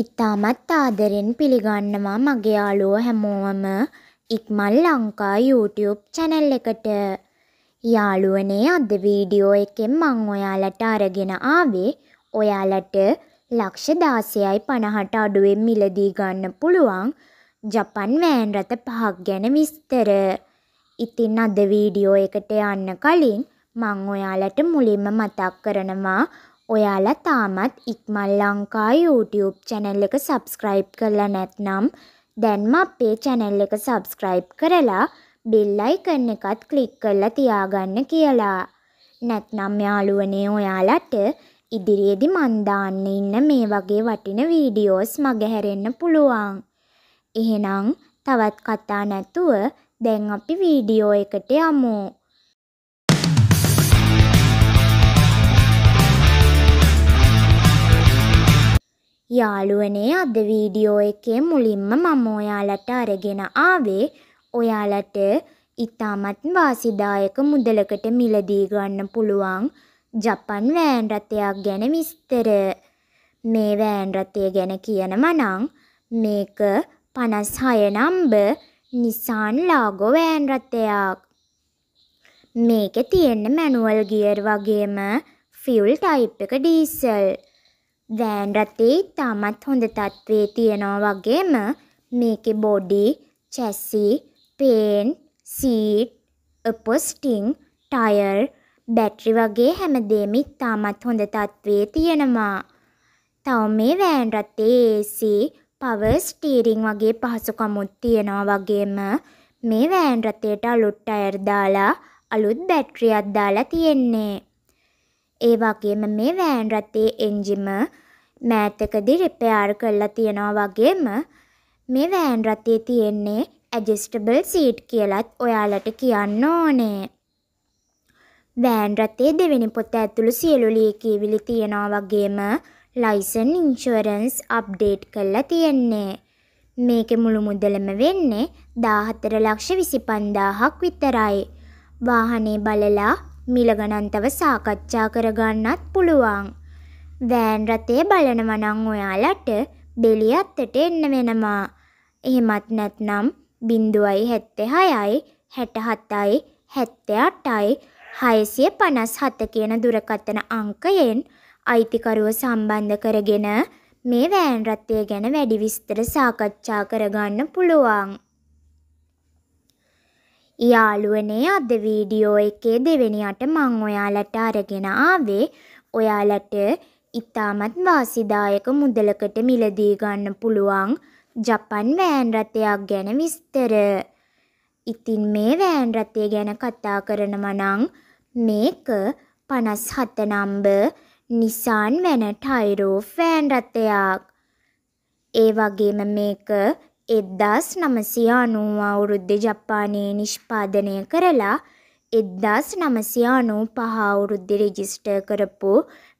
ඉතාමත් ආදරෙන් පිළිගන්නවා මගේ යාළුවෝ හැමෝම ඉක්මන් ලංකා YouTube channel එකට. යාළුවනේ අද වීඩියෝ එකෙන් මං ඔයාලට අරගෙන ආවේ ඔයාලට ලක්ෂ 16යි 50ට අඩුවෙන් මිලදී ගන්න පුළුවන් ජපන් වෑන් රථ පහක් ගැන විස්තර. ඉතින් අද වීඩියෝ එකට යන්න කලින් මං ඔයාලට මුලින්ම මතක් කරනවා ඔයාලා තාමත් ඉක්මල් ලංකා YouTube channel එක subscribe කරලා නැත්නම් දැන්ම අපේ channel එක subscribe කරලා bell icon එකත් click කරලා තියාගන්න කියලා. නැත්නම් යාළුවනේ ඔයාලට ඉදිරියේදී මන් දාන්න ඉන්න මේ වගේ වටින වීඩියෝස් මගහැරෙන්න පුළුවන්. එහෙනම් තවත් කතා නැතුව දැන් අපි වීඩියෝ එකට යමු. යාළුවනේ අද වීඩියෝ එකේ මුලින්ම මම ඔයාලට අරගෙන ආවේ ඔයාලට ඉතාමත් වාසිදායක මුදලකට මිලදී ගන්න පුළුවන් ජපන් වෑන් රථයක් ගැන විස්තර. මේ වෑන් රථය ගැන කියනවා නම් මේක 56 නම්බර් Nissan Lago වෑන් රථයක්. මේකේ තියෙන මැනුවල් ගියර් වගේම ෆියුල් ටයිප් එක ඩීසල්. වෑන් රථේ තාමත් හොඳ තත්ත්වයේ තියෙනවා වගේම මේකේ body, chassis, paint, seat, upholstering, tyre, battery වගේ හැමදේම තාමත් හොඳ තත්ත්වයේ තියෙනවා. තව මේ වෑන් රථේ AC, පවර් ස්ටීරින් වගේ පහසුකමුත් තියෙනවා වගේම මේ වෑන් රථයට අලුත් ටයර් දාලා අලුත් බැටරියක් දාලා තියෙන්නේ. ඒ වගේම මේ වෑන් රථයේ එන්ජිම මෑතකදී රිපෙයාර් කරලා තියෙනවා වගේම මේ වෑන් රථයේ තියෙන්නේ ඇඩ්ජස්ටබල් සීට් කියලත් ඔයාලට කියන්න ඕනේ. වෑන් රථයේ දෙවෙනි පොත ඇතුළු සියලු ලියකියවිලි තියෙනවා වගේම ලයිසන් ඉන්ෂුවරන්ස් අප්ඩේට් කරලා තියෙන්නේ. මේකෙ මුළු මුදලම වෙන්නේ 14 ලක්ෂ 25000ක් විතරයි. වාහනේ බලලා මිලගණන්තව සාකච්ඡා කරගන්නත් පුළුවන්. වෑන් රථය බලනවනං ඔයාලට බෙලි අත්තට එන්න වෙනවා. එහෙමත් නැත්නම් බින්දුවයි හැත්තේ හයයි හැටහත්තයි හැත්තේ අටයි හයසිය පනස් හත කියන දුරකතන අංකයෙන් අයිතිකරුව සම්බන්ධ කරගෙන මේ වෑන් රථය ගැන වැඩි විස්තර සාකච්ඡා කරගන්න පුළුවන්. යාළුවනේ අද වීඩියෝ එකේ දෙවෙනියට මං ඔයාලට අරගෙන ආවේ ඔයාලට ඉතාමත් වාසිදායක මුදලකට මිලදී ගන්න පුළුවන් ජපන් වෑන් රථයක් ගැන විස්තර. ඉතින් මේ වෑන් රථය ගැන කතා කරනවා නම් මේක 57 නම්බර් නිසාන් වෙන ටයිරෝ වෑන් රථයක්. ඒ වගේම මේක එද්දාස් නමසිය අනූ අවුරුද්දෙ ජපානයේ නිෂ්පාදනය කරලා එද්දාස් නමසිය අනූ පහ අවුරුද්දෙ රෙජිස්ටර් කරපු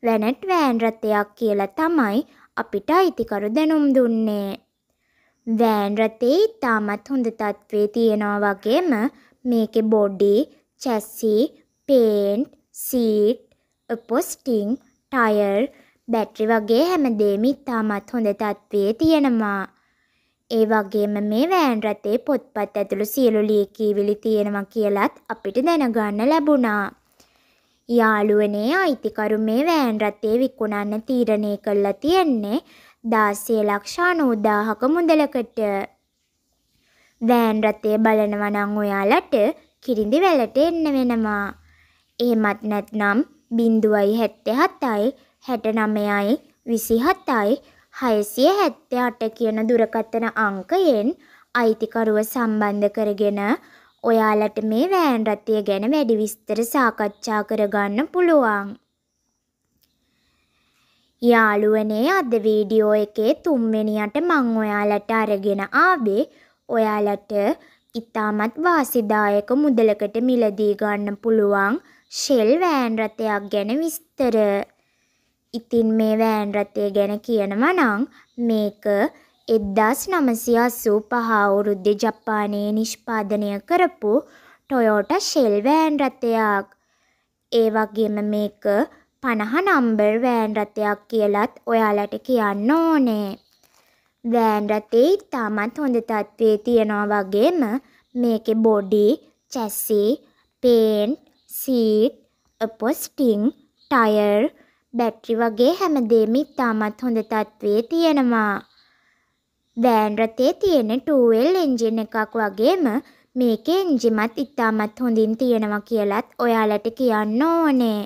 වැනට් වෑන් රථයක් කියලා තමයි අපිට අයිතිකරු දැනුම් දුන්නේ. වෑන් රථේ ඉතාමත් හොඳ තත්ත්වේ තියෙනවා වගේම මේකෙ body, chassis, paint, seat, upholstering, tyre, battery වගේ හැමදේම ඉතාමත් හොඳ තත්ත්වේ තියෙනවා. ඒ වගේම මේ වෑන් රථේ පොත්පත් ඇතුළු සියලු ලියකීවිලි තියෙනවා කියලත් අපිට දැනගන්න ලැබුණා. යාළුවනේ අයිතිකරු මේ වෑන් රථේ විකුණන්න තීරණය කළා තියෙන්නේ දාසය ලක්ෂානූදාහක මුදලකට. වෑන් රථය බලනවනං ඔයාලට කිරිඳි වැලට එන්න වෙනවා. එහෙමත් නැත්නම් බින්දුවයි හැත්තෙ හතයි හැට නමයයි විසි හතයි හයසිය හැත්තේ අට කියන දුරකථන අංකයෙන් අයිතිකරුව සම්බන්ධ කරගෙන ඔයාලට මේ වෑන් රථය ගැන වැඩි විස්තර සාකච්ඡා කරගන්න පුළුවන්. යාළුවනේ අද වීඩියෝ එකේ තුන්වෙනියට මං ඔයාලට අරගෙන ආවේ ඔයාලට ඉතාමත් වාසිදායක මුදලකට මිලදී ගන්න පුළුවන් ෂෙල් වෑන් රථයක් ගැන විස්තර. ඉතින් මේ වෑන් රථය ගැන කියනවා නම් මේක 1985 අවුරුද්දේ ජපානයේ නිෂ්පාදනය කරපු ටොයෝටා ෂෙල් වෑන් රථයක්. ඒ වගේම මේක 50 නම්බර් වෑන් රථයක් කියලත් ඔයාලට කියන්න ඕනේ. වෑන් රථේ ඉතාමත් හොඳ තත්ත්වයේ තියෙනවා වගේම මේකේ body, chassis, paint, seat, upholstering, tyre battery වගේ හැමදේම ඉතාමත් හොඳ තත්ත්වයේ තියෙනවා. වෑන් රථේ තියෙන ටූවෙල් එන්ජින් එකක් වගේම මේකේ එන්ජිමත් ඉතාමත් හොඳින් තියෙනවා කියලත් ඔයාලට කියන්න ඕනේ.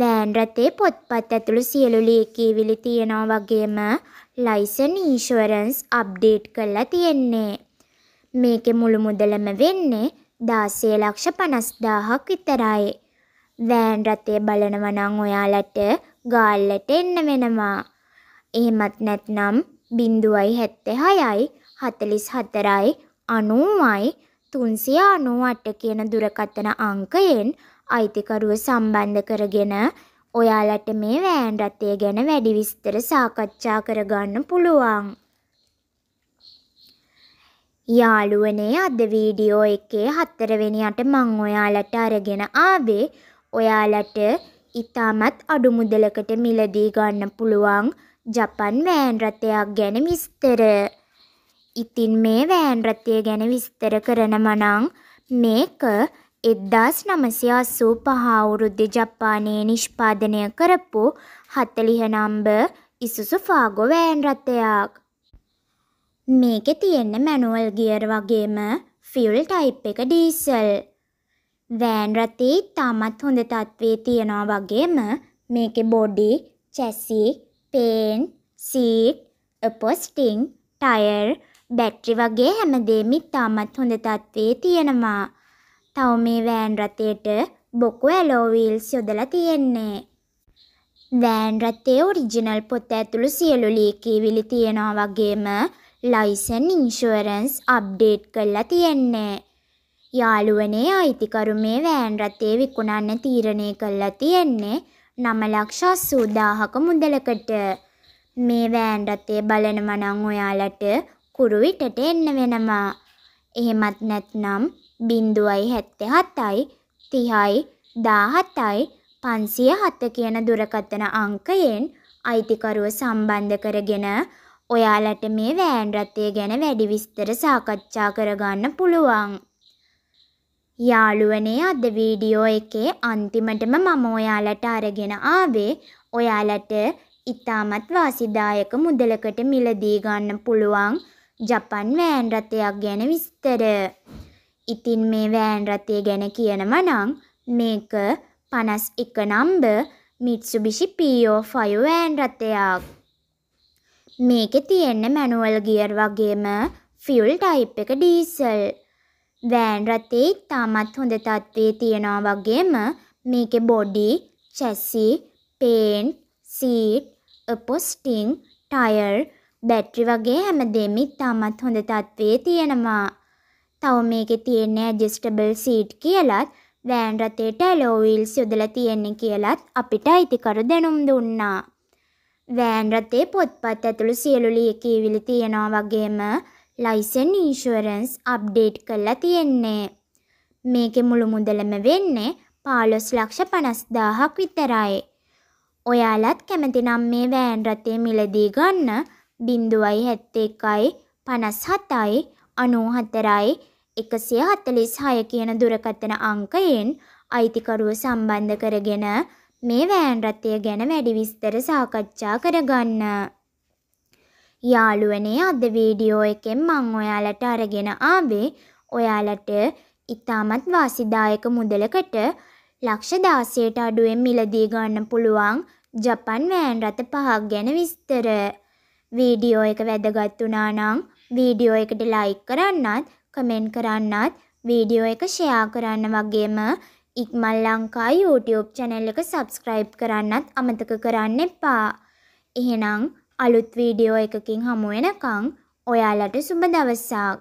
වෑන් රථේ පොත්පත් ඇතුළු සියලු ලීකීවිලි තියෙනවා වගේම ලයිසන් ඉන්ෂුවරන්ස් අප්ඩේට් කරලා තියෙන්නේ. මේකේ මුළු මුදලම වෙන්නේ දාසය ලක්ෂ පනස්දාහක් විතරයි. වෑන් රථය බලනවනං ඔයාලට ගාල්ලට එන්න වෙනවා. එහෙමත් නැත්නම් බින්දුවයි හැත්තෙ හයයි හතලිස් හතරයි අනුවයි තුන්සිය අනුවට කියන දුරකතන අංකයෙන් අයිතිකරුව සම්බන්ධ කරගෙන ඔයාලට මේ වෑන් රථය ගැන වැඩි විස්තර සාකච්ඡා කරගන්න පුළුවන්. යාළුවනේ අද වීඩියෝ එකේ හතරවෙනියට මං ඔයාලට අරගෙන ආවේ ඔයාලට ඉතාමත් අඩු මුදලකට මිලදී ගන්න පුළුවන් ජපන් වෑන් රථයක් ගැන විස්තර. ඉතින් මේ වෑන් රථය ගැන විස්තර කරනවා නම් මේක 1985 අවුරුද්දේ ජපානයේ නිෂ්පාදනය කරපු 40 නම්බර් ඉසුසු ෆාගෝ වෑන් රථයක්. මේකේ තියෙන මැනුවල් ගියර් වගේම ෆියුල් ටයිප් එක ඩීසල්. වෑන් රථේ තාමත් හොඳ තත්ත්වයේ තියෙනවා වගේම මේකේ body, chassis, paint, seat, upholstering, tyre, battery වගේ හැමදේම ඉතාමත් හොඳ තත්ත්වයේ තියෙනවා. තව මේ වෑන් රථයට බොකු ඇලෝ වීල්ස් යොදලා තියෙන්නේ. වෑන් රථයේ ඔරිජිනල් පොත ඇතුළු සියලු ලියකියවිලි තියෙනවා වගේම ලයිසන් ඉන්ෂුවරන්ස් අප්ඩේට් කරලා තියෙන්නේ. යාළුවනේ අයිතිකරු මේ වෑන් රථය විකුණන්න තීරණය කළා තියෙන්නේ නම ලක්ෂ අස්සූදාහක මුදලකට. මේ වෑන් රථය බලනවා නම් ඔයාලට කුරුවිටට එන්න වෙනවා. එහෙමත් නැත්නම් බින්දුවයි හැත්තෙ හතයි තිහයි දාහතයි පන්සිය හත කියන දුරකතන අංකයෙන් අයිතිකරුව සම්බන්ධ කරගෙන ඔයාලට මේ වෑන් රථය ගැන වැඩි විස්තර සාකච්ඡා කරගන්න පුළුවන්. යාළුවනේ අද වීඩියෝ එකේ අන්තිමටම මම ඔයාලට අරගෙන ආවේ ඔයාලට ඉතාමත් වාසිදායක මුදලකට මිලදී ගන්න පුළුවන් ජපන් වෑන් රථයක් ගැන විස්තර. ඉතින් මේ වෑන් රථය ගැන කියනවා නම් මේක 51 නම්බර් Mitsubishi PO5 වෑන් රථයක්. මේකේ තියෙන මැනුවල් ගියර් වගේම ෆියුල් ටයිප් එක ඩීසල්. වෑන් රථේ තාමත් හොඳ තත්ත්වයේ තියෙනවා වගේම මේකේ body, chassis, paint, seat, upholstering, tyre, battery වගේ හැමදේම තාමත් හොඳ තත්ත්වයේ තියෙනවා. තව මේකේ තියෙන ඇඩ්ජස්ටබල් සීට් කියලත් වෑන් රථේට ඇලෝ වීල්ස් යොදලා තියෙන්නේ කියලත් අපිට අයිතිකරු දැනුම් දුන්නා. වෑන් රථේ පොත්පත් ඇතුළු සියලු ලියකියවිලි තියෙනවා වගේම ලයිසන් ඉන්ශුවරන්ස් අප්ඩේට් කරලා තියෙන්නේ. මේකෙ මුළු මුදලම වෙන්නේ පාලොස් ලක්ෂ පනස්දාහක් විතරයි. ඔයාලත් කැමතිනම් මේ වෑන් රථය මිලදී ගන්න බින්දුවයි හැත්ත එකයි පනස් හතයි අනූ හතරයි එකසිය හතලිස් හය කියන දුරකතන අංකයෙන් අයිතිකරුව සම්බන්ධ කරගෙන මේ වෑන් රථය ගැන වැඩි විස්තර සාකච්ඡා කරගන්න. යාළුවනේ අද වීඩියෝ එකෙන් මං ඔයාලට අරගෙන ආවේ ඔයාලට ඉතාමත් වාසිදායක මුදලකට ලක්ෂ දාසයට අඩුවෙන් මිලදී ගන්න පුළුවන් ජපන් වෑන් රථ පහක් ගැන විස්තර. වීඩියෝ එක වැදගත් වුණා නම් වීඩියෝ එකට ලයික් කරන්නත්, කමෙන්ට් කරන්නත්, වීඩියෝ එක ෂෙයා කරන්න වගේම ඉක්මල් ලංකා YouTube channel එක subscribe කරන්නත් අමතක කරන්න එපා. එහෙනම් අලුත් වීඩියෝ එකකින් හමුවෙනකං ඔයාලට සුබ දවසක්